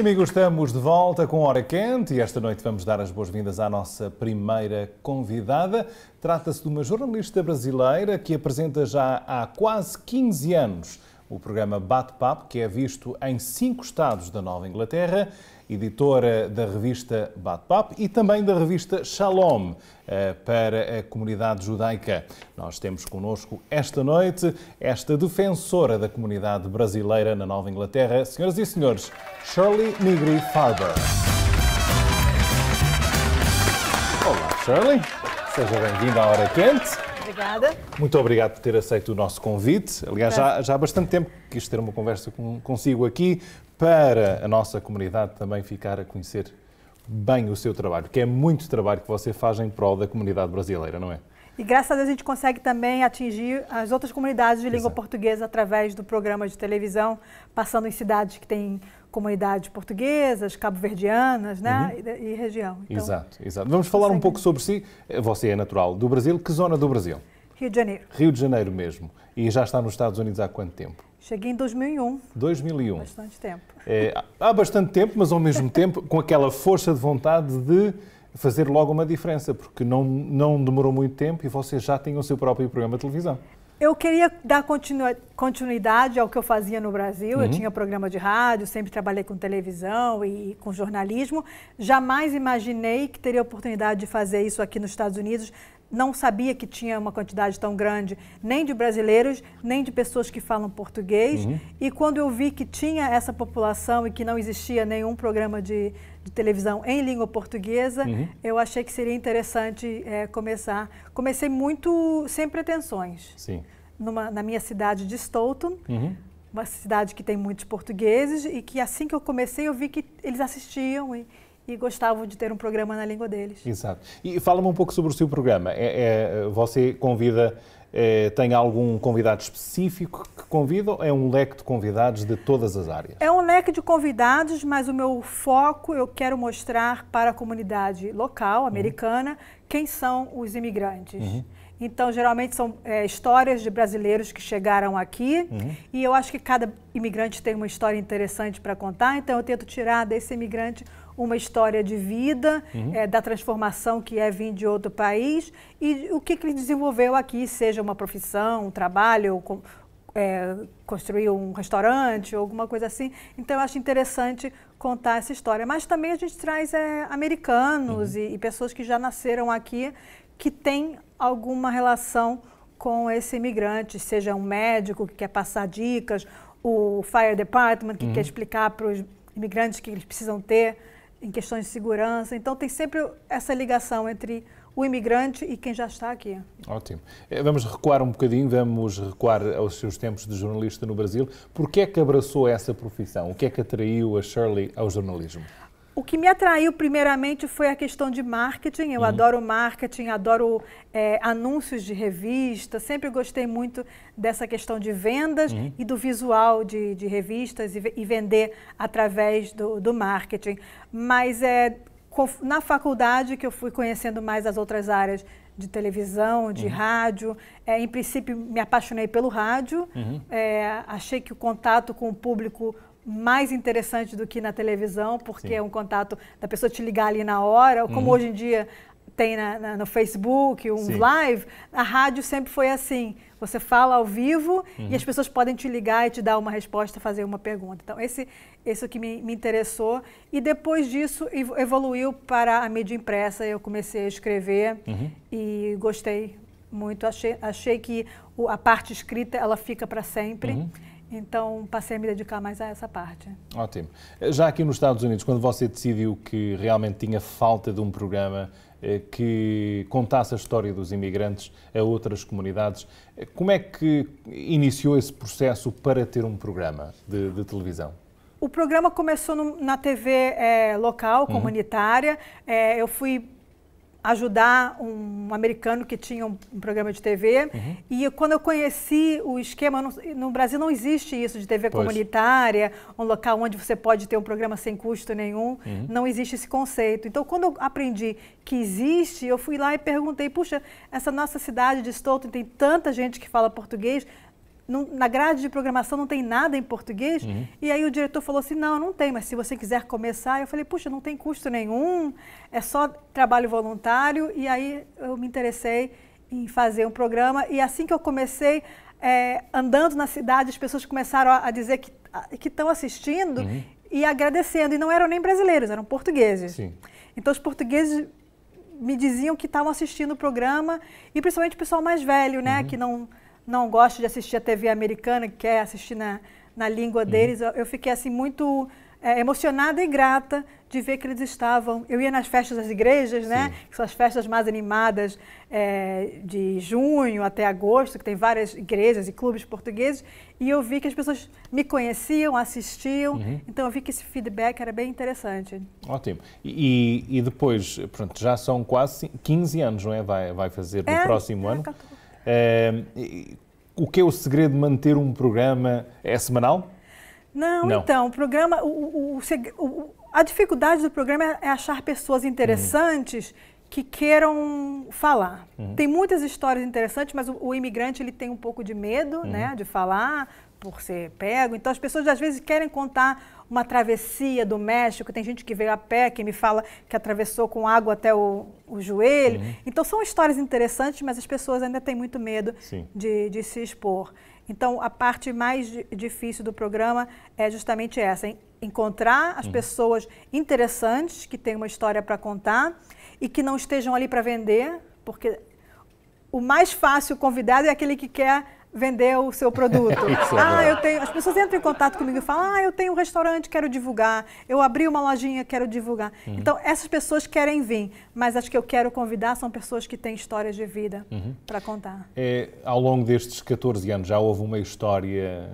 amigos, estamos de volta com Hora Quente e esta noite vamos dar as boas-vindas à nossa primeira convidada. Trata-se de uma jornalista brasileira que apresenta já há quase 15 anos o programa Bate-Papo, que é visto em cinco estados da Nova Inglaterra, editora da revista Bate-Papo e também da revista Shalom eh, para a comunidade judaica. Nós temos connosco esta noite esta defensora da comunidade brasileira na Nova Inglaterra, senhoras e senhores, Shirley Nigri Farber. Olá, Shirley. Seja bem-vinda à Hora Quente. Obrigada. Muito obrigado por ter aceito o nosso convite. Aliás, já, já há bastante tempo quis ter uma conversa com, consigo aqui para a nossa comunidade também ficar a conhecer bem o seu trabalho, que é muito trabalho que você faz em prol da comunidade brasileira, não é? E graças a Deus a gente consegue também atingir as outras comunidades de língua Exato. portuguesa através do programa de televisão, passando em cidades que têm comunidades portuguesas, cabo-verdianas né? Uhum. E, e, região. Então, exato, exato. Vamos falar um pouco sobre si. Você é natural do Brasil. Que zona do Brasil? Rio de Janeiro. Rio de Janeiro mesmo. E já está nos Estados Unidos há quanto tempo? Cheguei em 2001. 2001. Bastante tempo. É, há bastante tempo, mas ao mesmo tempo com aquela força de vontade de fazer logo uma diferença, porque não, não demorou muito tempo e você já tem o seu próprio programa de televisão. Eu queria dar continuidade ao que eu fazia no Brasil. Uhum. Eu tinha programa de rádio, sempre trabalhei com televisão e com jornalismo. Jamais imaginei que teria a oportunidade de fazer isso aqui nos Estados Unidos, não sabia que tinha uma quantidade tão grande, nem de brasileiros, nem de pessoas que falam português. Uhum. E quando eu vi que tinha essa população e que não existia nenhum programa de, de televisão em língua portuguesa, uhum. eu achei que seria interessante é, começar. Comecei muito sem pretensões. Sim. Numa, na minha cidade de Stoughton, uhum. uma cidade que tem muitos portugueses e que assim que eu comecei eu vi que eles assistiam e, e gostavam de ter um programa na língua deles. Exato. E fala-me um pouco sobre o seu programa. É, é você convida, é, tem algum convidado específico que convida ou é um leque de convidados de todas as áreas? É um leque de convidados, mas o meu foco eu quero mostrar para a comunidade local, uhum. americana, uhum. quem são os imigrantes. Uhum. Então, geralmente são é, histórias de brasileiros que chegaram aqui uhum. e eu acho que cada imigrante tem uma história interessante para contar, então eu tento tirar desse imigrante uma história de vida, uhum. é, da transformação que é vir de outro país e o que, que ele desenvolveu aqui, seja uma profissão, um trabalho, com, é, construir um restaurante ou alguma coisa assim. Então, eu acho interessante contar essa história. Mas também a gente traz é, americanos uhum. e, e pessoas que já nasceram aqui que têm alguma relação com esse imigrante, seja um médico que quer passar dicas, o fire department que uhum. quer explicar para os imigrantes que eles precisam ter em questões de segurança. Então, tem sempre essa ligação entre o imigrante e quem já está aqui. Ótimo. Eh, vamos recuar um bocadinho, vamos recuar aos seus tempos de jornalista no Brasil. Por que é que abraçou essa profissão? O que é que atraiu a Shirley ao jornalismo? O que me atraiu primeiramente foi a questão de marketing. Eu uhum. adoro marketing, adoro é, anúncios de revista. Sempre gostei muito dessa questão de vendas uhum. e do visual de, de revistas e, e, vender através do, do marketing. Mas é na faculdade que eu fui conhecendo mais as outras áreas de televisão, de uhum. rádio. É, em princípio, me apaixonei pelo rádio. Uhum. É, achei que o contato com o público mais interessante do que na televisão, porque Sim. é um contato da pessoa te ligar ali na hora, como uhum. hoje em dia tem na, na, no Facebook, um Sim. live, a rádio sempre foi assim. Você fala ao vivo uhum. e as pessoas podem te ligar e te dar uma resposta, fazer uma pergunta. Então, esse, esse é o que me, me interessou. E depois disso, evoluiu para a mídia impressa. Eu comecei a escrever uhum. e gostei muito. Achei, achei que a parte escrita, ela fica para sempre. Uhum. Então passei a me dedicar mais a essa parte. Ótimo. Já aqui nos Estados Unidos, quando você decidiu que realmente tinha falta de um programa eh, que contasse a história dos imigrantes a outras comunidades, eh, como é que iniciou esse processo para ter um programa de, de televisão? O programa começou no, na TV é, eh, local, uhum. comunitária. Uhum. É, eu fui ajudar um americano que tinha um, um programa de TV. Uhum. E quando eu conheci o esquema, no Brasil não existe isso de TV pois. comunitária, um local onde você pode ter um programa sem custo nenhum. Uhum. Não existe esse conceito. Então, quando eu aprendi que existe, eu fui lá e perguntei: puxa, essa nossa cidade de Stoughton tem tanta gente que fala português, não, na grade de programação não tem nada em português. Uhum. E aí o diretor falou assim: não, não tem, mas se você quiser começar. Eu falei: puxa, não tem custo nenhum, é só trabalho voluntário. E aí eu me interessei em fazer um programa. E assim que eu comecei, é, andando na cidade, as pessoas começaram a, dizer que estão assistindo uhum. e agradecendo. E não eram nem brasileiros, eram portugueses. Sim. Então os portugueses me diziam que estavam assistindo o programa e principalmente o pessoal mais velho, né, uhum. que não não gosto de assistir a TV americana, que quer assistir na, na língua uhum. deles. Eu fiquei assim muito é, emocionada e grata de ver que eles estavam. Eu ia nas festas das igrejas, né? Sim. né? Que são as festas mais animadas é, de junho até agosto, que tem várias igrejas e clubes portugueses. E eu vi que as pessoas me conheciam, assistiam. Uhum. Então eu vi que esse feedback era bem interessante. Ótimo. E, e depois, pronto, já são quase 15 anos, não é? Vai, vai fazer no é, próximo é, ano. 14. Ehm, o que é o segredo de manter um programa? É semanal? Não, Não. então, o programa. O, o, o, a dificuldade do programa é achar pessoas interessantes uhum. que queiram falar. Uhum. Tem muitas histórias interessantes, mas o, imigrante ele tem um pouco de medo né, uhum. de falar, por ser pego. Então as pessoas às vezes querem contar uma travessia do México. Tem gente que veio a pé, que me fala que atravessou com água até o, o joelho. Uhum. Então são histórias interessantes, mas as pessoas ainda têm muito medo de, de, se expor. Então a parte mais difícil do programa é justamente essa: hein? encontrar as uhum. pessoas interessantes que têm uma história para contar e que não estejam ali para vender, porque o mais fácil convidado é aquele que quer vendeu o seu produto. É ah, eu tenho. As pessoas entram em contato comigo e falam: Ah, eu tenho um restaurante, quero divulgar. Eu abri uma lojinha, quero divulgar. Uhum. Então, essas pessoas querem vir, mas as que eu quero convidar são pessoas que têm histórias de vida uhum. para contar. É, ao longo destes 14 anos, já houve uma história,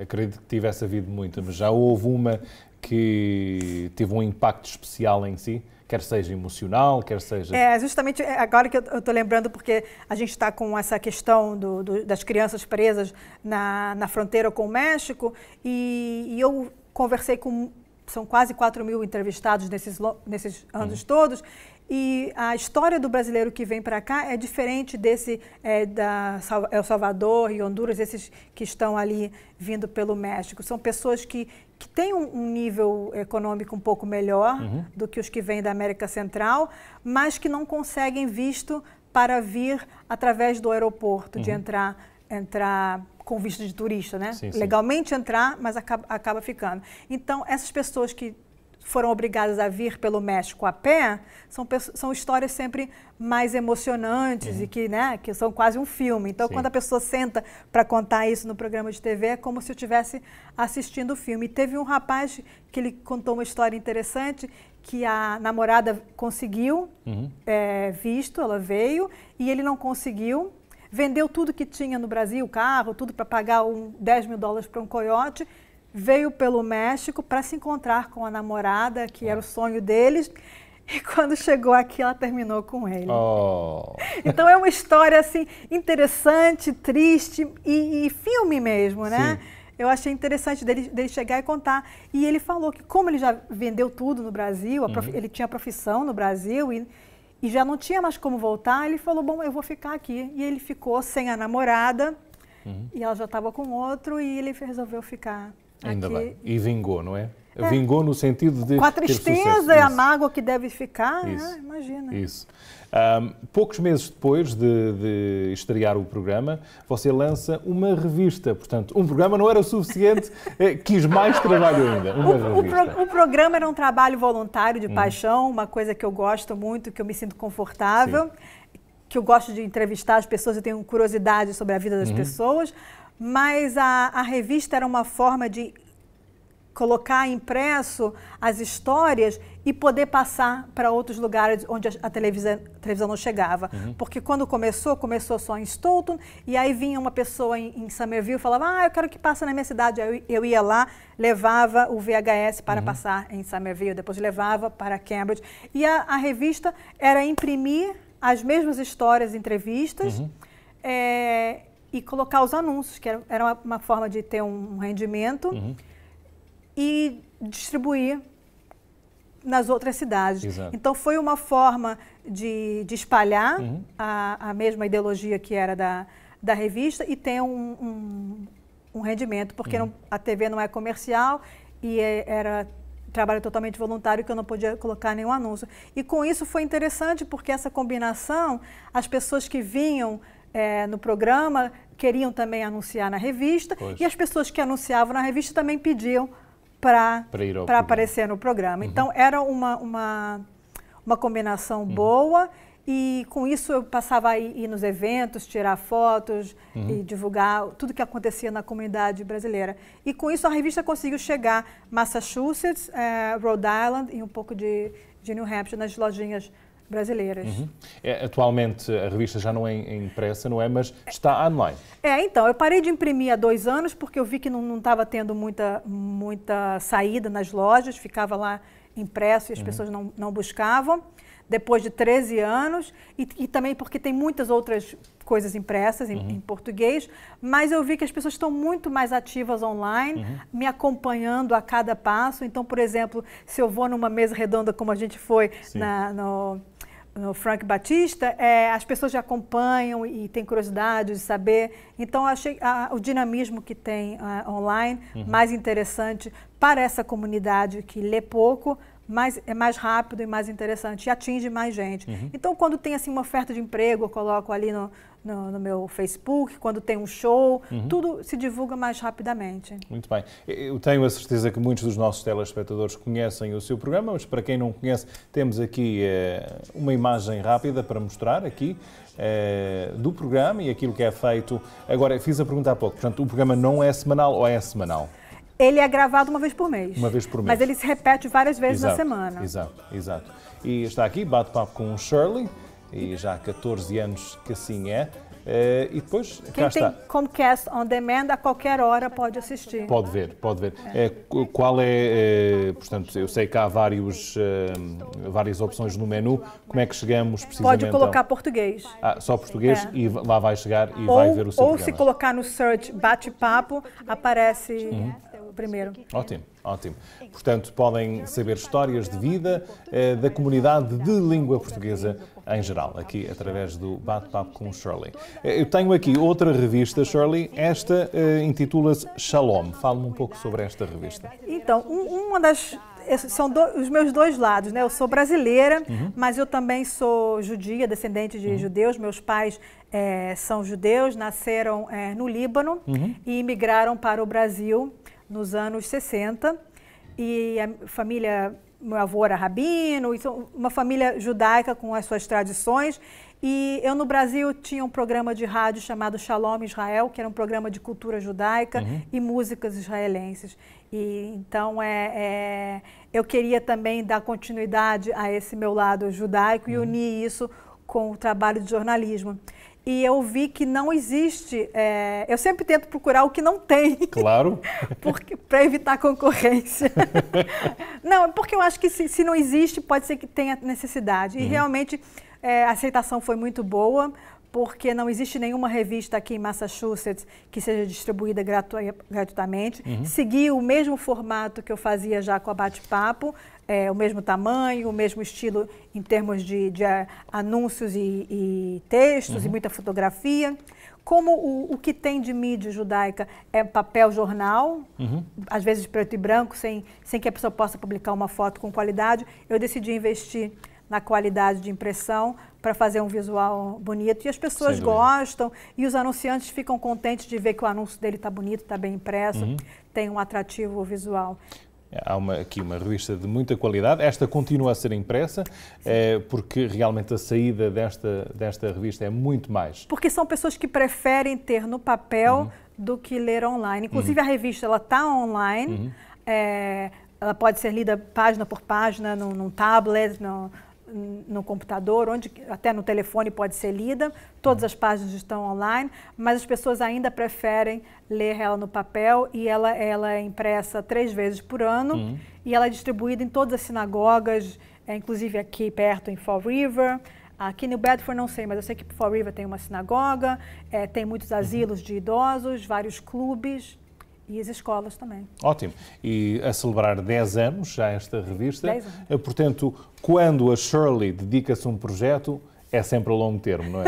acredito que tivesse havido muita, mas já houve uma que teve um impacto especial em si? quer seja emocional, quer seja. É, justamente é, agora que eu estou lembrando, porque a gente está com essa questão do, do, das crianças presas na, na fronteira com o México, e, e eu conversei com. São quase 4 mil entrevistados nesses, nesses anos hum. todos, e a história do brasileiro que vem para cá é diferente desse é, da El Salvador e Honduras, esses que estão ali vindo pelo México. São pessoas que que tem um, um, nível econômico um pouco melhor uhum. do que os que vêm da América Central, mas que não conseguem visto para vir através do aeroporto, uhum. de entrar, entrar com visto de turista, né? Sim, Legalmente entrar, mas acaba, acaba ficando. Então, essas pessoas que foram obrigadas a vir pelo México a pé, são, são histórias sempre mais emocionantes uhum. e que, né, que são quase um filme. Então, Sim. quando a pessoa senta para contar isso no programa de TV, é como se eu estivesse assistindo o filme. E teve um rapaz que ele contou uma história interessante que a namorada conseguiu uhum. é, visto, ela veio, e ele não conseguiu. Vendeu tudo que tinha no Brasil, carro, tudo para pagar um, 10 mil dólares para um coiote veio pelo México para se encontrar com a namorada, que era o sonho deles. E quando chegou aqui, ela terminou com ele. Oh. Então é uma história assim interessante, triste e, e filme mesmo, né? Sim. Eu achei interessante dele, dele, chegar e contar. E ele falou que como ele já vendeu tudo no Brasil, prof... uhum. ele tinha profissão no Brasil e, e já não tinha mais como voltar, ele falou, bom, eu vou ficar aqui. E ele ficou sem a namorada uhum. e ela já estava com outro e ele resolveu ficar Ainda aqui. bem. E vingou, não é? é? Vingou no sentido de. Com a tristeza e a mágoa que deve ficar, né? imagina. Isso. Um, poucos meses depois de, de, estrear o programa, você lança uma revista. Portanto, um programa não era o suficiente, eh, quis mais trabalho ainda. O, o, pro, o, programa era um trabalho voluntário de hum. paixão, uma coisa que eu gosto muito, que eu me sinto confortável. Sim que eu gosto de entrevistar as pessoas, eu tenho curiosidade sobre a vida das uhum. pessoas mas a, a revista era uma forma de colocar impresso as histórias e poder passar para outros lugares onde a televisão, a televisão não chegava. Uhum. Porque quando começou, começou só em Stoughton, e aí vinha uma pessoa em, em Somerville e falava, ah, eu quero que passe na minha cidade. Eu, eu, ia lá, levava o VHS para uhum. passar em Somerville, depois levava para Cambridge. E a, a revista era imprimir as mesmas histórias, entrevistas, uhum. é, e colocar os anúncios, que era, era uma forma de ter um rendimento uhum. e distribuir nas outras cidades. Exato. Então foi uma forma de, de espalhar uhum. a, a, mesma ideologia que era da, da revista e ter um, um, um rendimento, porque uhum. não, a TV não é comercial e é, era trabalho totalmente voluntário que eu não podia colocar nenhum anúncio. E com isso foi interessante porque essa combinação, as pessoas que vinham é, no programa queriam também anunciar na revista pois. e as pessoas que anunciavam na revista também pediam para aparecer no programa. Uhum. Então era uma, uma, uma combinação uhum. boa e com isso eu passava a ir, nos eventos, tirar fotos uhum. e divulgar tudo que acontecia na comunidade brasileira. E com isso a revista conseguiu chegar Massachusetts, eh, Rhode Island e um pouco de, de New Hampshire nas lojinhas brasileiras. Uhum. É, atualmente a revista já não é impressa, não é? Mas está online. É, então, eu parei de imprimir há dois anos porque eu vi que não estava tendo muita, muita saída nas lojas, ficava lá impresso e as uhum. pessoas não, não buscavam. Depois de 13 anos, e, e também porque tem muitas outras coisas impressas em, uhum. em, português, mas eu vi que as pessoas estão muito mais ativas online, uhum. me acompanhando a cada passo. Então, por exemplo, se eu vou numa mesa redonda como a gente foi na, no, no Frank Batista, é, as pessoas já acompanham e têm curiosidade de saber. Então, achei a, o dinamismo que tem a, online uhum. mais interessante para essa comunidade que lê pouco, mas é mais rápido e mais interessante e atinge mais gente. Uhum. Então, quando tem assim uma oferta de emprego, eu coloco ali no, no, no, meu Facebook, quando tem um show, uhum. tudo se divulga mais rapidamente. Muito bem. Eu tenho a certeza que muitos dos nossos telespectadores conhecem o seu programa, mas para quem não conhece, temos aqui eh, uma imagem rápida para mostrar aqui eh, do programa e aquilo que é feito. Agora, fiz a pergunta há pouco, portanto, o programa não é semanal ou é semanal? Ele é gravado uma vez por mês. Uma vez por mês. Mas ele se repete várias vezes exato, na semana. Exato, exato. E está aqui, bate-papo com o Shirley e já há 14 anos que assim é. Uh, e depois, Quem tem Comcast On Demand, a qualquer hora pode assistir. Pode ver, pode ver. É. Eh, qual é, eh, portanto, eu sei que há vários, uh, várias opções no menu, como é que chegamos precisamente Pode colocar ao... português. Ah, só português é. e lá vai chegar e ou, vai ver o seu Ou programa. se colocar no search bate-papo, aparece uhum. o primeiro. Ótimo. Ótimo. Portanto, podem saber histórias de vida eh, da comunidade de língua portuguesa em geral, aqui através do Bate-Papo com Shirley. Eu tenho aqui outra revista, Shirley, esta uh, intitula-se Shalom. Fala-me um pouco sobre esta revista. Então, um, uma das são do, os meus dois lados, né? Eu sou brasileira, uhum. mas eu também sou judia, descendente de uhum. judeus. Meus pais é, são judeus, nasceram é, no Líbano uhum. e imigraram para o Brasil nos anos 60. E a família meu avô era rabino, uma família judaica com as suas tradições. E eu no Brasil tinha um programa de rádio chamado Shalom Israel, que era um programa de cultura judaica uhum. e músicas israelenses. E então é, é, eu queria também dar continuidade a esse meu lado judaico uhum. e unir isso com o trabalho de jornalismo e eu vi que não existe. É, eu sempre tento procurar o que não tem. Claro. Para evitar concorrência. não, é porque eu acho que se, se, não existe, pode ser que tenha necessidade. E uhum. realmente é, a aceitação foi muito boa, porque não existe nenhuma revista aqui em Massachusetts que seja distribuída gratuitamente. Uhum. Segui o mesmo formato que eu fazia já com a Bate-Papo é, o mesmo tamanho, o mesmo estilo em termos de, de é, anúncios e, e textos uhum. e muita fotografia. Como o, o, que tem de mídia judaica é papel jornal, uhum. às vezes preto e branco, sem, sem que a pessoa possa publicar uma foto com qualidade, eu decidi investir na qualidade de impressão para fazer um visual bonito. E as pessoas gostam e os anunciantes ficam contentes de ver que o anúncio dele está bonito, está bem impresso, uhum. tem um atrativo visual. Há uma, aqui uma revista de muita qualidade. Esta continua a ser impressa, é, porque realmente a saída desta, desta revista é muito mais. Porque são pessoas que preferem ter no papel uhum. do que ler online. Inclusive, uhum. a revista ela está online. Uhum. É, ela pode ser lida página por página, num, num tablet, num, no computador, onde até no telefone pode ser lida, todas uhum. as páginas estão online, mas as pessoas ainda preferem ler ela no papel e ela, ela é impressa três vezes por ano uhum. e ela é distribuída em todas as sinagogas, é, inclusive aqui perto em Fall River. Aqui no Bedford não sei, mas eu sei que Fall River tem uma sinagoga, é, tem muitos uhum. asilos uhum. de idosos, vários clubes. E as escolas também. Ótimo. E a celebrar 10 anos já esta revista. 10 anos. Eh, portanto, quando a Shirley dedica-se a um projeto, é sempre a longo termo, não é?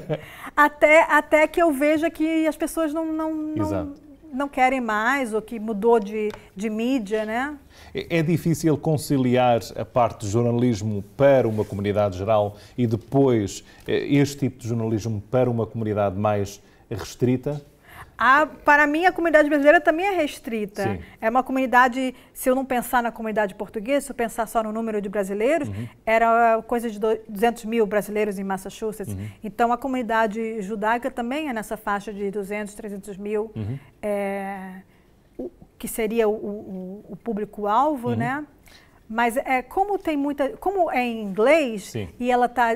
até, até que eu veja que as pessoas não, não, não, não querem mais ou que mudou de, de mídia, né? É, é difícil conciliar a parte de jornalismo para uma comunidade geral e depois eh, este tipo de jornalismo para uma comunidade mais restrita? A, para mim, a comunidade brasileira também é restrita. Sim. É uma comunidade, se eu não pensar na comunidade portuguesa, se eu pensar só no número de brasileiros, uhum. era coisa de 200 mil brasileiros em Massachusetts. Uhum. Então, a comunidade judaica também é nessa faixa de 200, 300 mil, uhum. é, o, que seria o, o, o público-alvo, uhum. né? Mas é, como tem muita. Como é em inglês Sim. e ela está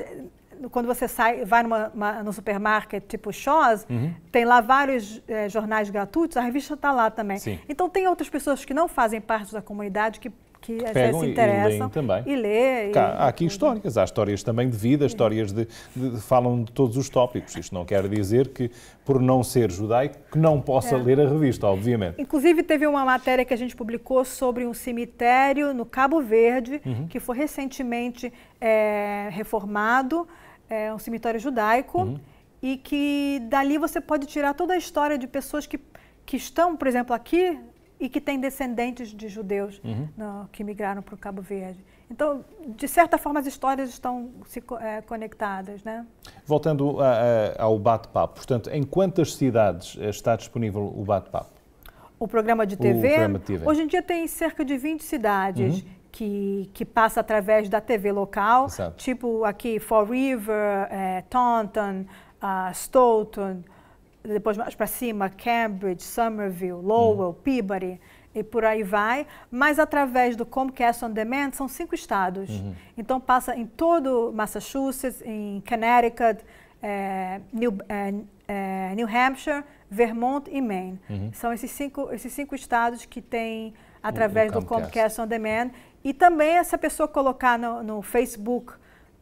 quando você sai, vai numa, uma, no supermarket tipo Shaw's, uhum. tem lá vários é, jornais gratuitos, a revista está lá também. Sim. Então tem outras pessoas que não fazem parte da comunidade que que às Pegam vezes se interessam e, também. e lê. E... Há aqui históricas, há histórias também de vida, histórias de, de, de, falam de todos os tópicos. Isto não quer dizer que, por não ser judaico, que não possa é. ler a revista, obviamente. Inclusive teve uma matéria que a gente publicou sobre um cemitério no Cabo Verde, uhum. que foi recentemente é, reformado é um cemitério judaico uhum. e que dali você pode tirar toda a história de pessoas que, que estão, por exemplo, aqui e que têm descendentes de judeus uhum. no, que migraram para o Cabo Verde. Então, de certa forma, as histórias estão se, é, conectadas, né? Voltando a, a, ao bate-papo, portanto, em quantas cidades está disponível o bate-papo? O, o programa de TV? Hoje em dia tem cerca de 20 cidades. Uhum que, que passa através da TV local, Exato. tipo aqui Fall River, é, Taunton, uh, Stoughton, depois mais para cima Cambridge, Somerville, Lowell, hum. Peabody e por aí vai, mas através do Comcast On Demand são cinco estados. Uhum. Então passa em todo Massachusetts, em Connecticut, é, New, é, New Hampshire, Vermont e Maine. Uhum. São esses cinco, esses cinco estados que tem através do Comcast. do Comcast On Demand, e também é essa pessoa colocar no, no Facebook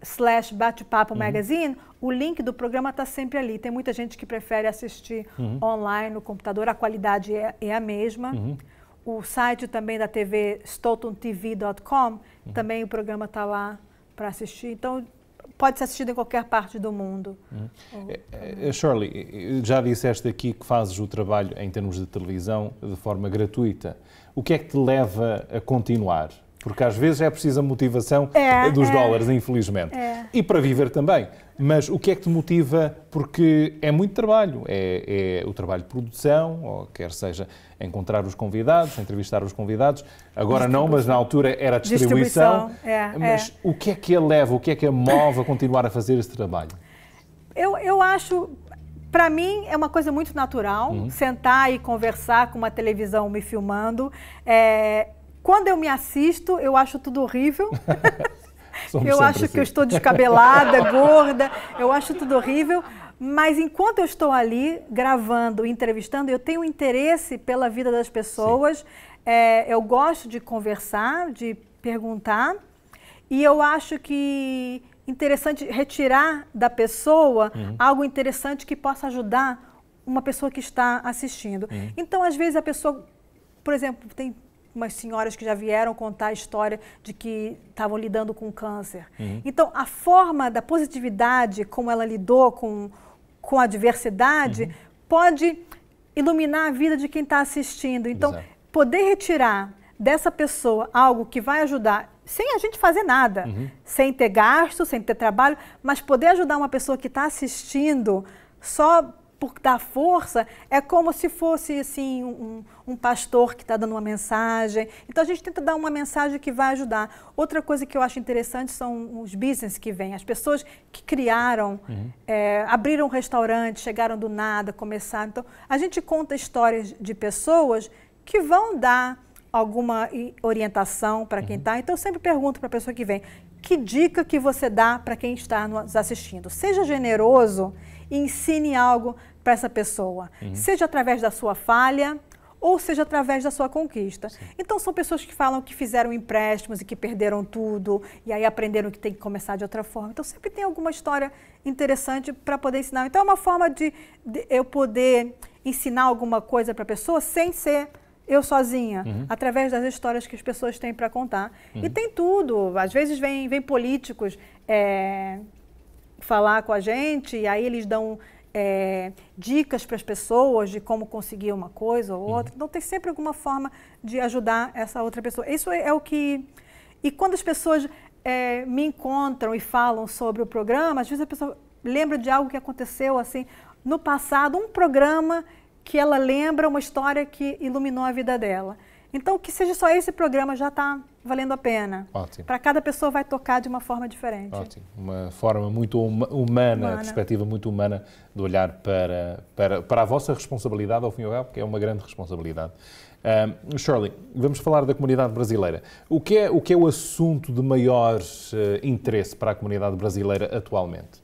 slash bate-papo uhum. magazine, o link do programa está sempre ali. Tem muita gente que prefere assistir uhum. online no computador, a qualidade é, é a mesma. Uhum. O site também da TV stoughtontv.com, uhum. também o programa está lá para assistir. Então, pode ser assistido em qualquer parte do mundo. Uhum. É, tá é, Shirley, já disseste aqui que fazes o trabalho em termos de televisão de forma gratuita. O que é que te leva a continuar? porque às vezes é preciso a motivação é, dos é. dólares, infelizmente. É. E para viver também. Mas o que é que te motiva? Porque é muito trabalho. É, é o trabalho de produção, ou quer seja encontrar os convidados, entrevistar os convidados. Agora não, mas na altura era a distribuição. distribuição. É, é. mas o que é que a leva, o que é que a move a continuar a fazer esse trabalho? Eu, eu acho, para mim é uma coisa muito natural uhum. sentar e conversar com uma televisão me filmando. É, quando eu me assisto, eu acho tudo horrível. eu acho assim. que eu assim. estou descabelada, gorda, eu acho tudo horrível. Mas enquanto eu estou ali gravando, entrevistando, eu tenho interesse pela vida das pessoas. É, eu gosto de conversar, de perguntar. E eu acho que interessante retirar da pessoa uhum. algo interessante que possa ajudar uma pessoa que está assistindo. Uhum. Então, às vezes, a pessoa, por exemplo, tem umas senhoras que já vieram contar a história de que estavam lidando com câncer. Uhum. Então, a forma da positividade, como ela lidou com, com a diversidade, uhum. pode iluminar a vida de quem está assistindo. Então, Exato. poder retirar dessa pessoa algo que vai ajudar, sem a gente fazer nada, uhum. sem ter gasto, sem ter trabalho, mas poder ajudar uma pessoa que está assistindo só porque dá força, é como se fosse assim um, um pastor que está dando uma mensagem. Então a gente tenta dar uma mensagem que vai ajudar. Outra coisa que eu acho interessante são os business que vêm, as pessoas que criaram, uhum. é, abriram um restaurante, chegaram do nada, começaram. Então a gente conta histórias de pessoas que vão dar alguma orientação para quem está. Uhum. Tá. Então eu sempre pergunto para a pessoa que vem, que dica que você dá para quem está nos assistindo? Seja generoso e ensine algo para essa pessoa, uhum. seja através da sua falha ou seja através da sua conquista. Sim. Então são pessoas que falam que fizeram empréstimos e que perderam tudo e aí aprenderam que tem que começar de outra forma. Então sempre tem alguma história interessante para poder ensinar. Então é uma forma de, de eu poder ensinar alguma coisa para a pessoa sem ser eu sozinha, uhum. através das histórias que as pessoas têm para contar. Uhum. E tem tudo. Às vezes vem, vem políticos é, falar com a gente, e aí eles dão é, dicas para as pessoas de como conseguir uma coisa ou uhum. outra. Uhum. Então, tem sempre alguma forma de ajudar essa outra pessoa. Isso é, é o que. E quando as pessoas é, me encontram e falam sobre o programa, às vezes a pessoa lembra de algo que aconteceu assim no passado, um programa que ela lembra, uma história que iluminou a vida dela. Então, que seja só esse programa já está valendo a pena. Ótimo. Para cada pessoa vai tocar de uma forma diferente. Ótimo. Uma forma muito humana, humana. uma perspectiva muito humana de olhar para, para, para a vossa responsabilidade, ao fim e ao cabo, que é uma grande responsabilidade. Um, Shirley, vamos falar da comunidade brasileira. O que é o, que é o assunto de maior eh, interesse para a comunidade brasileira atualmente?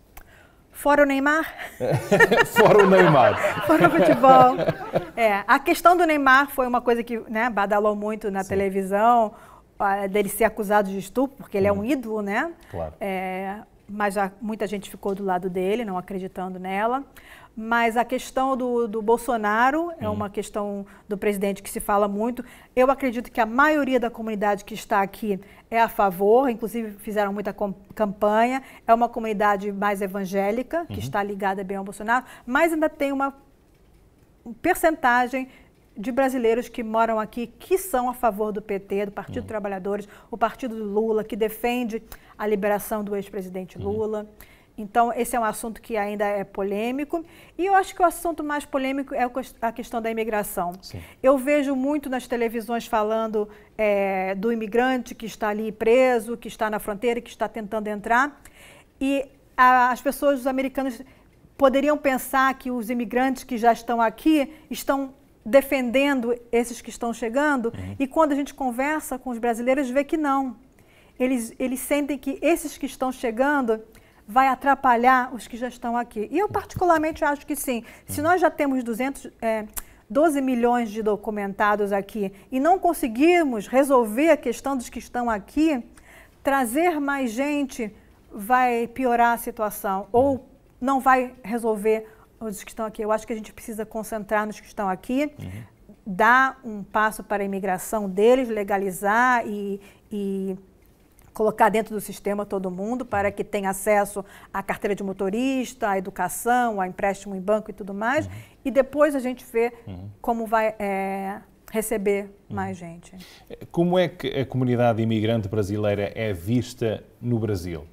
Fora o Neymar? Fora o Neymar. Fora o futebol. É, a questão do Neymar foi uma coisa que né, badalou muito na Sim. televisão, ah, dele ser acusado de estupro, porque ele hum. é um uhum. ídolo, né? Claro. É, mas muita gente ficou do lado dele, não acreditando nela. Mas a questão do, do Bolsonaro é hum. uma questão do presidente que se fala muito. Eu acredito que a maioria da comunidade que está aqui é a favor, inclusive fizeram muita campanha. É uma comunidade mais evangélica, que uhum. está ligada bem ao Bolsonaro, mas ainda tem uma percentagem de brasileiros que moram aqui que são a favor do PT, do Partido uhum. Trabalhadores, o Partido do Lula, que defende a liberação do ex-presidente uhum. Lula. Então, esse é um assunto que ainda é polêmico. E eu acho que o assunto mais polêmico é a questão da imigração. Sim. Eu vejo muito nas televisões falando é, do imigrante que está ali preso, que está na fronteira, que está tentando entrar. E a, as pessoas, os americanos, poderiam pensar que os imigrantes que já estão aqui estão defendendo esses que estão chegando, uhum. e quando a gente conversa com os brasileiros, vê que não. Eles, eles sentem que esses que estão chegando vai atrapalhar os que já estão aqui. E eu, particularmente, acho que sim. Se uhum. nós já temos 200. É, 12 milhões de documentados aqui e não conseguirmos resolver a questão dos que estão aqui, trazer mais gente vai piorar a situação ou uhum. não vai resolver os que estão aqui, eu acho que a gente precisa concentrar nos que estão aqui, uhum. dar um passo para a imigração deles, legalizar e, e colocar dentro do sistema todo mundo para que tenha acesso à carteira de motorista, à educação, a empréstimo em banco e tudo mais. Uhum. E depois a gente vê uhum. como vai é, receber mais uhum. gente. Como é que a comunidade imigrante brasileira é vista no Brasil?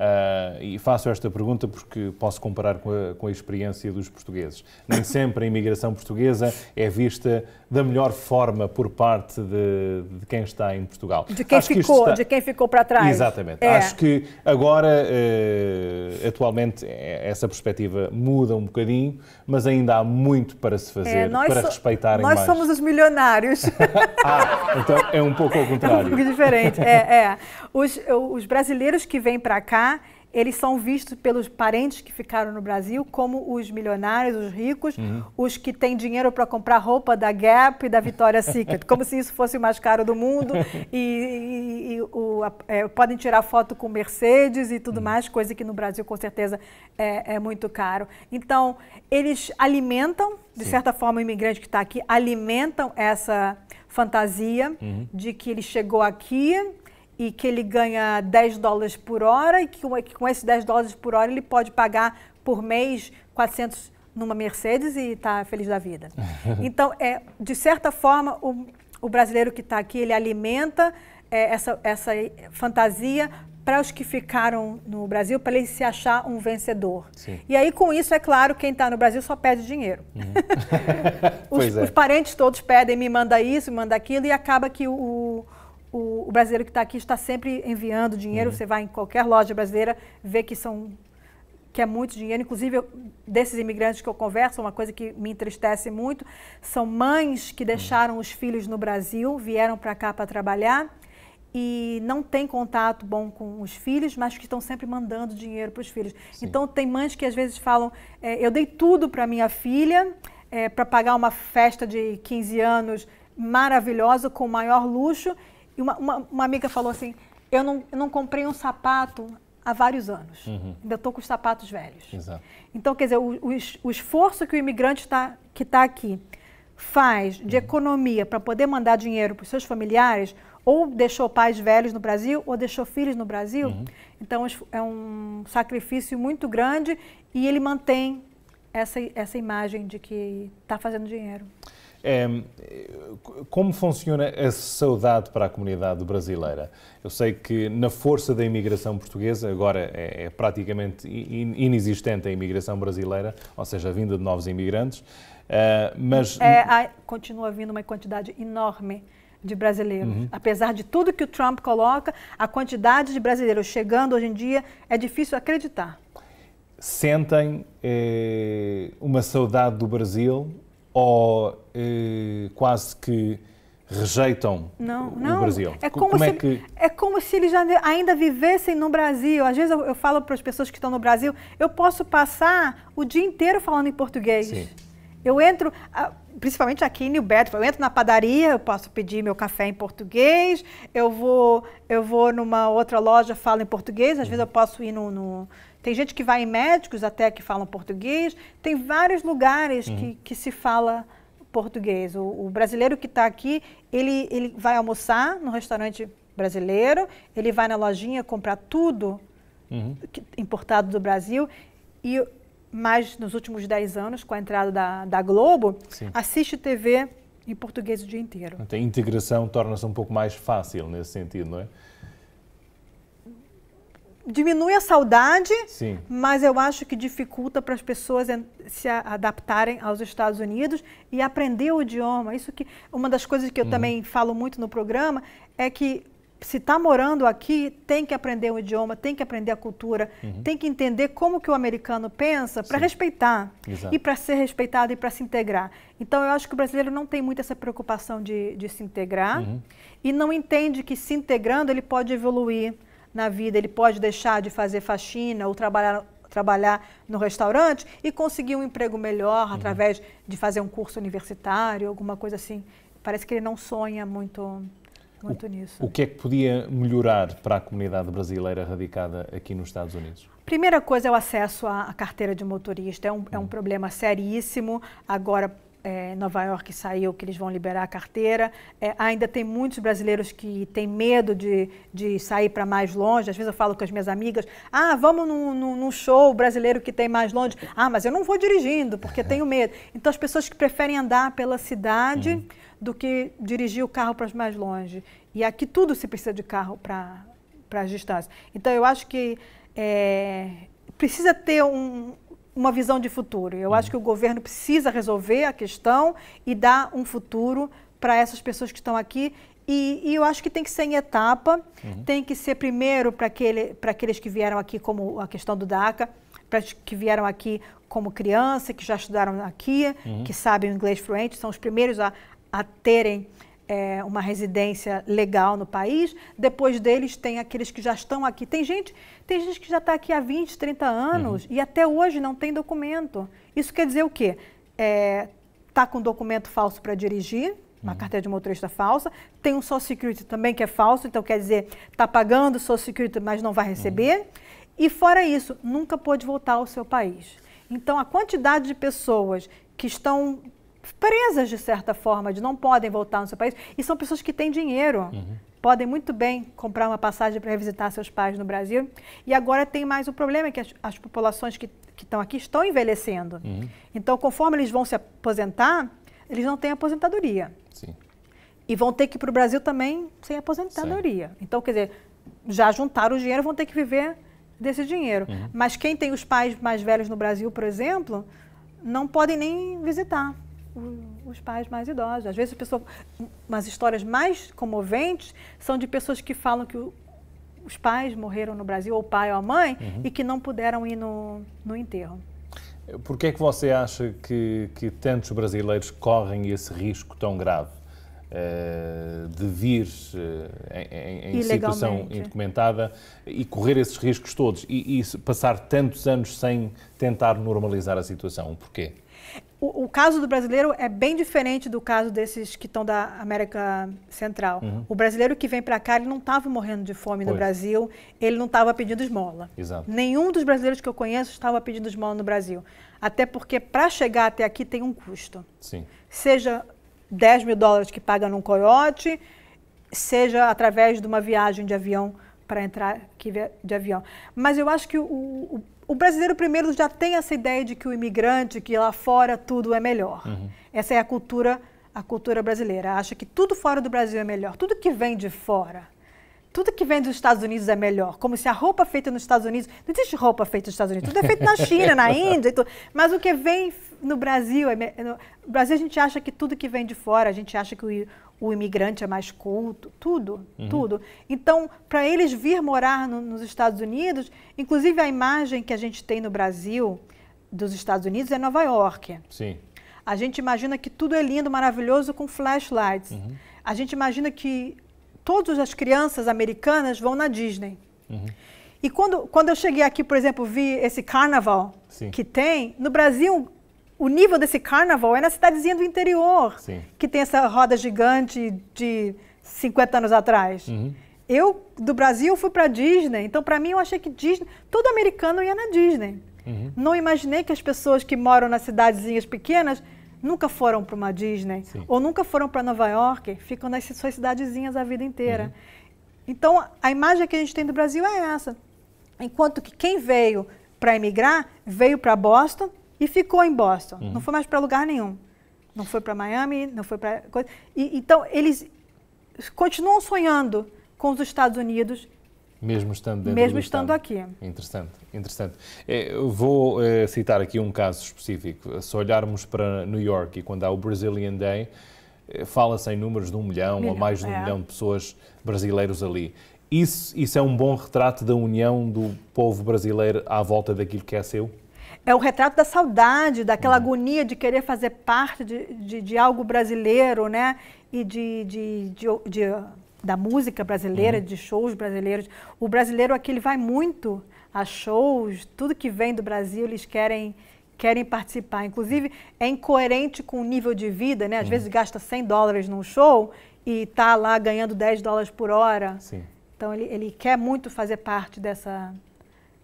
Uh, e faço esta pergunta porque posso comparar com a, com a, experiência dos portugueses. Nem sempre a imigração portuguesa é vista da melhor forma por parte de, de quem está em Portugal. De quem, Acho ficou, que está... de quem ficou para trás. Exatamente. É. Acho que agora, uh, atualmente, eh, essa perspectiva muda um bocadinho, mas ainda há muito para se é, fazer, é, para so respeitarem nós mais. Nós somos os milionários. ah, então é um pouco ao contrário. É um pouco diferente, é. é. Os, os brasileiros que vêm para cá, eles são vistos pelos parentes que ficaram no Brasil como os milionários, os ricos, uhum. os que têm dinheiro para comprar roupa da Gap e da Vitória Secret, como se isso fosse o mais caro do mundo. E, e, e o, a, é, podem tirar foto com Mercedes e tudo uhum. mais, coisa que no Brasil com certeza é, é muito caro. Então, eles alimentam, de Sim. certa forma, o imigrante que está aqui, alimentam essa fantasia uhum. de que ele chegou aqui e que ele ganha 10 dólares por hora e que, que com esses 10 dólares por hora ele pode pagar por mês 400 numa Mercedes e está feliz da vida. Então, é, de certa forma, o, o brasileiro que está aqui, ele alimenta é, essa, essa fantasia para os que ficaram no Brasil, para ele se achar um vencedor. Sim. E aí, com isso, é claro, quem está no Brasil só pede dinheiro. Uhum. os, é. os, parentes todos pedem, me manda isso, me manda aquilo, e acaba que o, o, o brasileiro que está aqui está sempre enviando dinheiro. Uhum. Você vai em qualquer loja brasileira, vê que são que é muito dinheiro. Inclusive, eu, desses imigrantes que eu converso, uma coisa que me entristece muito, são mães que uhum. deixaram os filhos no Brasil, vieram para cá para trabalhar e não tem contato bom com os filhos, mas que estão sempre mandando dinheiro para os filhos. Sim. Então, tem mães que às vezes falam: é, eu dei tudo para minha filha é, para pagar uma festa de 15 anos maravilhosa, com o maior luxo, e uma, uma, uma amiga falou assim: eu não, eu não comprei um sapato há vários anos. Uhum. Ainda estou com os sapatos velhos. Exato. Então, quer dizer, o, o, o esforço que o imigrante tá, que está aqui faz de uhum. economia para poder mandar dinheiro para os seus familiares, ou deixou pais velhos no Brasil, ou deixou filhos no Brasil, uhum. então é um é sacrifício muito grande e ele mantém essa, essa imagem de que está fazendo dinheiro como funciona a saudade para a comunidade brasileira? Eu sei que na força da imigração portuguesa, agora é, é praticamente inexistente a imigração brasileira, ou seja, a vinda de novos imigrantes, eh, mas... É, continua vindo uma quantidade enorme de brasileiros. Uhum. Apesar de tudo que o Trump coloca, a quantidade de brasileiros chegando hoje em dia é difícil acreditar. Sentem eh, uma saudade do Brasil ou eh, quase que rejeitam não, o não. Brasil? É como, como é se, é, que... é como se eles ainda vivessem no Brasil. Às vezes eu, eu falo para as pessoas que estão no Brasil, eu posso passar o dia inteiro falando em português. Sim. Eu entro, principalmente aqui em New Bedford, eu entro na padaria, eu posso pedir meu café em português, eu vou, eu vou numa outra loja, falo em português, às uhum. vezes eu posso ir no, no tem gente que vai em médicos até que falam português, tem vários lugares uhum. que, que se fala português. O, o brasileiro que está aqui, ele, ele vai almoçar no restaurante brasileiro, ele vai na lojinha comprar tudo uhum. importado do Brasil e mais nos últimos 10 anos, com a entrada da, da Globo, Sim. assiste TV em português o dia inteiro. a integração torna-se um pouco mais fácil nesse sentido, não é? diminui a saudade, Sim. mas eu acho que dificulta para as pessoas se adaptarem aos Estados Unidos e aprender o idioma. Isso que uma das coisas que eu uhum. também falo muito no programa é que se está morando aqui, tem que aprender o idioma, tem que aprender a cultura, uhum. tem que entender como que o americano pensa para respeitar Exato. e para ser respeitado e para se integrar. Então, eu acho que o brasileiro não tem muito essa preocupação de, de se integrar uhum. e não entende que se integrando ele pode evoluir, na vida, ele pode deixar de fazer faxina ou trabalhar trabalhar no restaurante e conseguir um emprego melhor uhum. através de fazer um curso universitário, alguma coisa assim. Parece que ele não sonha muito muito o, nisso. O que é que podia melhorar para a comunidade brasileira radicada aqui nos Estados Unidos? Primeira coisa é o acesso à, carteira de motorista. É um, uhum. é um hum. problema seríssimo. Agora, é, Nova York saiu que eles vão liberar a carteira. É, ainda tem muitos brasileiros que têm medo de, de sair para mais longe. Às vezes eu falo com as minhas amigas: ah, vamos num, num, show brasileiro que tem mais longe. Ah, mas eu não vou dirigindo porque tenho medo. Então as pessoas que preferem andar pela cidade uhum. do que dirigir o carro para mais longe. E aqui tudo se precisa de carro para as distâncias. Então eu acho que é, precisa ter um, uma visão de futuro. Eu uhum. acho que o governo precisa resolver a questão e dar um futuro para essas pessoas que estão aqui. E, e, eu acho que tem que ser em etapa, uhum. tem que ser primeiro para aquele, aqueles que vieram aqui, como a questão do DACA, para que vieram aqui como criança, que já estudaram aqui, uhum. que sabem o inglês fluente, são os primeiros a, a terem é, uma residência legal no país, depois deles tem aqueles que já estão aqui. Tem gente, tem gente que já está aqui há 20, 30 anos uhum. e até hoje não tem documento. Isso quer dizer o quê? Está é, tá com documento falso para dirigir, uma uhum. carteira de motorista falsa, tem um Social Security também que é falso, então quer dizer, está pagando Social Security, mas não vai receber. Uhum. E fora isso, nunca pôde voltar ao seu país. Então, a quantidade de pessoas que estão presas de certa forma, de não podem voltar no seu país. E são pessoas que têm dinheiro. Uhum. Podem muito bem comprar uma passagem para visitar seus pais no Brasil. E agora tem mais o problema que as, as populações que, que estão aqui estão envelhecendo. Uhum. Então, conforme eles vão se aposentar, eles não têm aposentadoria. Sim. E vão ter que ir para o Brasil também sem aposentadoria. Sim. Então, quer dizer, já juntaram o dinheiro, vão ter que viver desse dinheiro. Uhum. Mas quem tem os pais mais velhos no Brasil, por exemplo, não podem nem visitar os pais mais idosos. Às vezes, pessoa, umas histórias mais comoventes são de pessoas que falam que o, os pais morreram no Brasil, ou o pai ou a mãe, uhum. e que não puderam ir no, no enterro. Por que é que você acha que, que tantos brasileiros correm esse risco tão grave uh, de vir uh, em, em situação indocumentada e correr esses riscos todos e, e passar tantos anos sem tentar normalizar a situação? Porquê? o, o, caso do brasileiro é bem diferente do caso desses que estão da América Central. Uhum. O brasileiro que vem para cá, ele não estava morrendo de fome pois. no Brasil, ele não estava pedindo esmola. Exato. Nenhum dos brasileiros que eu conheço estava pedindo esmola no Brasil. Até porque para chegar até aqui tem um custo. Sim. Seja 10 mil dólares que paga num coiote, seja através de uma viagem de avião para entrar aqui de avião. Mas eu acho que o, o o brasileiro primeiro já tem essa ideia de que o imigrante, que lá fora tudo é melhor. Uhum. Essa é a cultura, a cultura brasileira. Acha que tudo fora do Brasil é melhor, tudo que vem de fora. Tudo que vem dos Estados Unidos é melhor, como se a roupa feita nos Estados Unidos. Não existe roupa feita nos Estados Unidos, tudo é feito na China, na é Índia. Mas o que vem no Brasil. É, no Brasil, a gente acha que tudo que vem de fora, a gente acha que o, o imigrante é mais culto, tudo, uhum. tudo. Então, para eles vir morar no, nos Estados Unidos, inclusive a imagem que a gente tem no Brasil dos Estados Unidos é Nova York. Sim. A gente imagina que tudo é lindo, maravilhoso com flashlights. Uhum. A gente imagina que todas as crianças americanas vão na Disney. Uhum. E quando, quando eu cheguei aqui, por exemplo, vi esse carnaval Sim. que tem, no Brasil o nível desse carnaval é na cidadezinha do interior, Sim. que tem essa roda gigante de 50 anos atrás. Uhum. Eu, do Brasil, fui para Disney. Então, para mim, eu achei que Disney... Todo americano ia na Disney. Uhum. Não imaginei que as pessoas que moram nas cidadezinhas pequenas nunca foram para uma Disney Sim. ou nunca foram para Nova York, ficam nas suas cidadezinhas a vida inteira. Uhum. Então, a imagem que a gente tem do Brasil é essa. Enquanto que quem veio para emigrar veio para Boston e ficou em Boston. Uhum. Não foi mais para lugar nenhum. Não foi para Miami, não foi para. Então, eles continuam sonhando com os Estados Unidos. Mesmo estando dentro Mesmo estando aqui. Interessante, interessante. É, vou eh, citar aqui um caso específico. Se olharmos para New York e quando há o Brazilian Day, eh, fala-se em números de um milhão, milhão ou mais de um é. milhão de pessoas brasileiros ali. Isso, isso é um bom retrato da união do povo brasileiro à volta daquilo que é seu? É o retrato da saudade, daquela uhum. agonia de querer fazer parte de, de, de algo brasileiro, né? E de, de, de da música brasileira, uhum. de shows brasileiros. O brasileiro aqui ele vai muito a shows, tudo que vem do Brasil eles querem querem participar. Inclusive, é incoerente com o nível de vida, né? Às uhum. vezes gasta 100 dólares num show e está lá ganhando 10 dólares por hora. Sim. Então ele, ele quer muito fazer parte dessa,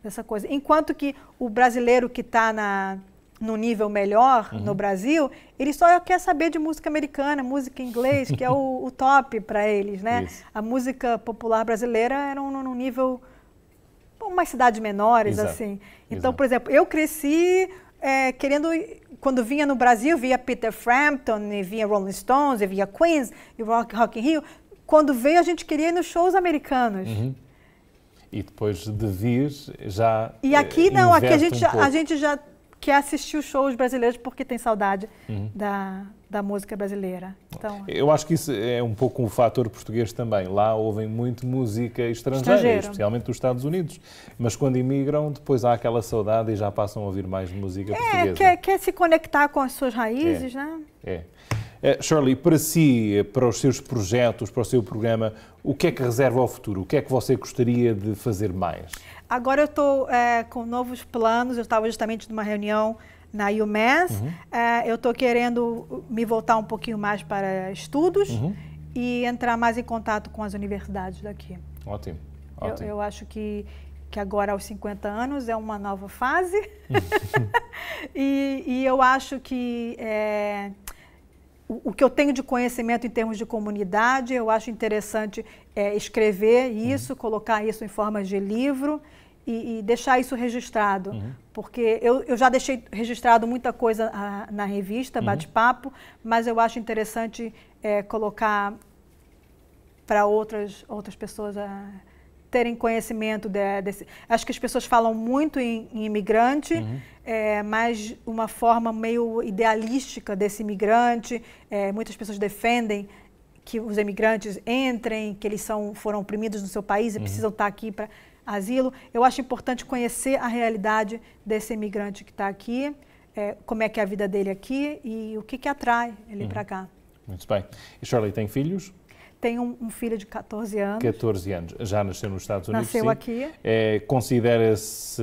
dessa coisa. Enquanto que o brasileiro que está na no nível melhor uhum. no Brasil, ele só quer saber de música americana, música em inglês, que é o, o top para eles, né? Isso. A música popular brasileira era num, nível umas cidades menores Exato. assim. Então, Exato. por exemplo, eu cresci é, querendo quando vinha no Brasil, via Peter Frampton, via Rolling Stones, via Queens, e Rock, Rock in Rio. Quando veio, a gente queria ir nos shows americanos. Uhum e depois de vir já. E aqui eh, não, aqui a gente, um já, a gente já quer assistir os shows brasileiros porque tem saudade uhum. da, da música brasileira. Então, Eu acho que isso é um pouco um fator português também. Lá ouvem muito música estrangeira, estrangeiro. especialmente dos Estados Unidos. Mas quando imigram, depois há aquela saudade e já passam a ouvir mais música é, portuguesa. Quer, quer se conectar com as suas raízes, é. né? É. Eh, Shirley, para si, eh, para os seus projetos, para o seu programa, o que é que reserva ao futuro? O que é que você gostaria de fazer mais? Agora eu estou eh, é, com novos planos. Eu estava justamente numa reunião na UMass. Uhum. É, eu estou querendo me voltar um pouquinho mais para estudos uhum. e entrar mais em contato com as universidades daqui. Ótimo. Ótimo. Eu, eu acho que que agora aos 50 anos é uma nova fase. Uhum. e, e, eu acho que é, o que eu tenho de conhecimento em termos de comunidade, eu acho interessante é, escrever uhum. isso, uhum. colocar isso em forma de livro e, e deixar isso registrado. Uhum. Porque eu, eu, já deixei registrado muita coisa a, ah, na revista, uhum. bate-papo, mas eu acho interessante é, colocar para outras, outras pessoas a, terem conhecimento de, desse. Acho que as pessoas falam muito em, em imigrante, uhum. é, mas uma forma meio idealística desse imigrante. É, muitas pessoas defendem que os imigrantes entrem, que eles são, foram oprimidos no seu país e uhum. precisam estar aqui para asilo. Eu acho importante conhecer a realidade desse imigrante que está aqui, é, como é que é a vida dele aqui e o que, que atrai ele uhum. para cá. Muito bem. E Shirley tem filhos? tem um, um, filho de 14 anos. 14 anos, já nasceu nos Estados Unidos. Nasceu sim. aqui. É, considera-se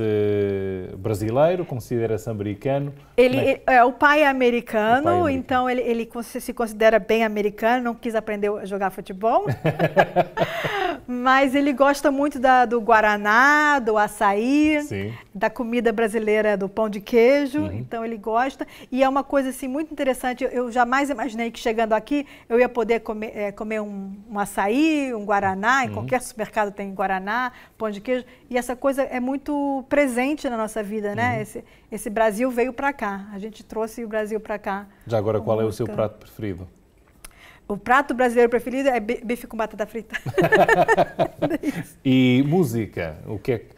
brasileiro, considera-se americano. Ele, é, é? é? o pai é americano, pai é americano. então ele, ele, se considera bem americano, não quis aprender a jogar futebol. Mas ele gosta muito da, do guaraná, do açaí, sim. da comida brasileira, do pão de queijo. Uhum. Então ele gosta. E é uma coisa assim muito interessante. Eu jamais imaginei que chegando aqui eu ia poder comer, é, comer um um, açaí, um guaraná, em uhum. qualquer supermercado tem guaraná, pão de queijo, e essa coisa é muito presente na nossa vida, né? Uhum. Esse, esse, Brasil veio para cá, a gente trouxe o Brasil para cá. Já agora, qual música. é o seu prato preferido? O prato brasileiro preferido é bife com batata frita. e música, o que é que...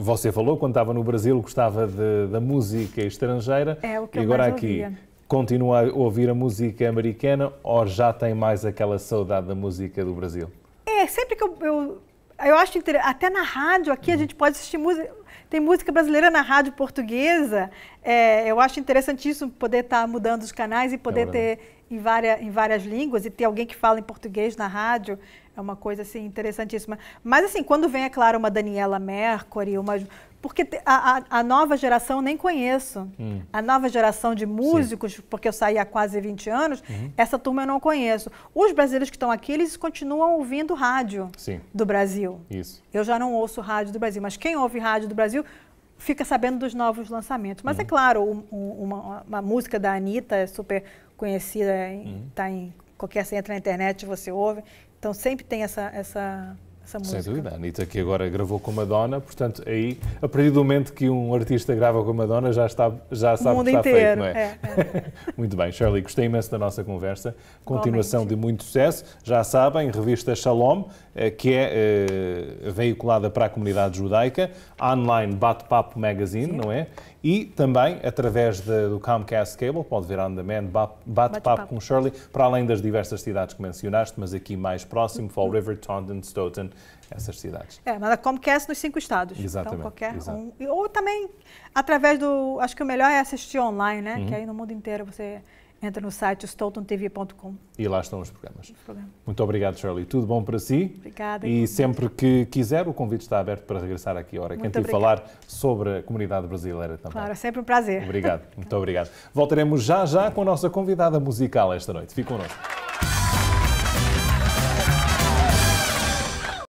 Você falou quando estava no Brasil gostava de, da música estrangeira é, e agora aqui ouvia continua a ouvir a música americana ou já tem mais aquela saudade da música do Brasil? É, sempre que eu. Eu, eu acho interessante. Até na rádio aqui uhum. a gente pode assistir música. Tem música brasileira na rádio portuguesa. É, eu acho interessantíssimo poder estar tá mudando os canais e poder é ter em várias, em várias línguas e ter alguém que fala em português na rádio. É uma coisa assim interessantíssima. Mas assim, quando vem, é claro, uma Daniela Mercury, uma porque a, a, a nova geração eu nem conheço. Hum. A nova geração de músicos, Sim. porque eu saí há quase 20 anos, uhum. essa turma eu não conheço. Os brasileiros que estão aqui, eles continuam ouvindo rádio Sim. do Brasil. Isso. Eu já não ouço rádio do Brasil, mas quem ouve rádio do Brasil fica sabendo dos novos lançamentos. Mas é uhum. é claro, um, um, uma, uma, música da Anitta é super conhecida, está uhum. Tá em qualquer você entra na internet, você ouve. Então sempre tem essa, essa essa música. Sem dúvida, a Anitta que agora gravou com Madonna, portanto, aí, a partir do momento que um artista grava com Madonna, já, está, já sabe o mundo que está inteiro. feito, não é? é, é. Muito bem, Shirley, gostei imenso da nossa conversa. Continuação de muito sucesso. Já sabem, revista Shalom, eh, que é eh, veiculada para a comunidade judaica, online Bate-Papo Magazine, Sim. não é? e também através de, do Comcast Cable, pode ver on demand, bate-papo com Shirley, para além das diversas cidades que mencionaste, mas aqui mais próximo, Fall uhum. River, Taunton, Stoughton, essas cidades. É, mas a Comcast nos cinco estados. Então, exatamente. Então, qualquer exatamente. um. Ou também através do. Acho que o melhor é assistir online, né? Uhum. Que aí no mundo inteiro você entra no site stoltontv.com. E lá estão os programas. Muito obrigado, Shirley. Tudo bom para si. Obrigada. E sempre que quiser, o convite está aberto para regressar aqui a hora. Quem te falar sobre a comunidade brasileira também. Claro, é sempre um prazer. Obrigado, muito obrigado. Voltaremos já já com a nossa convidada musical esta noite. Fique connosco.